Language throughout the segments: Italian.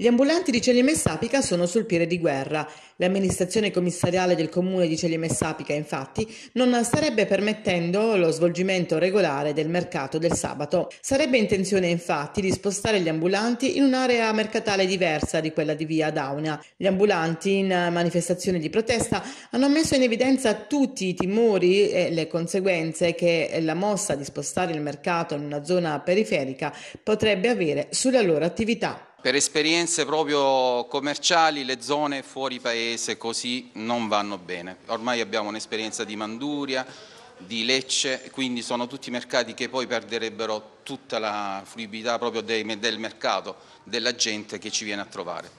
Gli ambulanti di Celie Messapica sono sul piede di guerra. L'amministrazione commissariale del comune di Celie Messapica, infatti, non starebbe permettendo lo svolgimento regolare del mercato del sabato. Sarebbe intenzione, infatti, di spostare gli ambulanti in un'area mercatale diversa di quella di via Dauna. Gli ambulanti, in manifestazione di protesta, hanno messo in evidenza tutti i timori e le conseguenze che la mossa di spostare il mercato in una zona periferica potrebbe avere sulla loro attività. Per esperienze proprio commerciali le zone fuori paese così non vanno bene. Ormai abbiamo un'esperienza di Manduria, di Lecce, quindi sono tutti mercati che poi perderebbero tutta la fruibilità proprio del mercato, della gente che ci viene a trovare.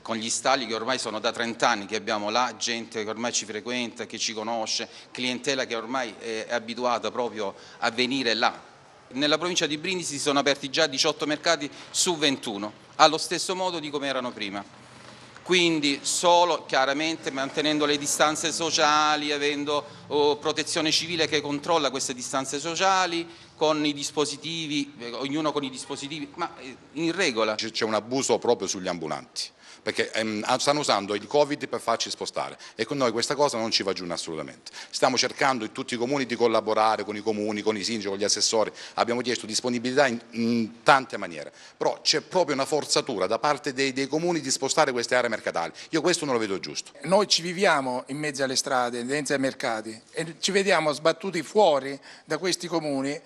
Con gli stalli che ormai sono da 30 anni che abbiamo là, gente che ormai ci frequenta, che ci conosce, clientela che ormai è abituata proprio a venire là. Nella provincia di Brindisi si sono aperti già 18 mercati su 21 allo stesso modo di come erano prima. Quindi solo chiaramente mantenendo le distanze sociali, avendo oh, protezione civile che controlla queste distanze sociali, con i dispositivi, eh, ognuno con i dispositivi, ma eh, in regola. C'è un abuso proprio sugli ambulanti perché ehm, stanno usando il Covid per farci spostare e con noi questa cosa non ci va giù assolutamente. Stiamo cercando in tutti i comuni di collaborare con i comuni, con i sindaci, con gli assessori, abbiamo chiesto disponibilità in, in tante maniere, però c'è proprio una forzatura da parte dei, dei, comuni di spostare queste aree mercatali. Io questo non lo vedo giusto. Noi ci viviamo in mezzo alle strade, in mezzo ai mercati e ci vediamo sbattuti fuori da questi comuni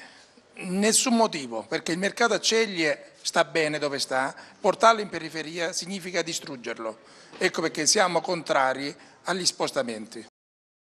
Nessun motivo, perché il mercato acceglie sta bene dove sta, portarlo in periferia significa distruggerlo. Ecco perché siamo contrari agli spostamenti.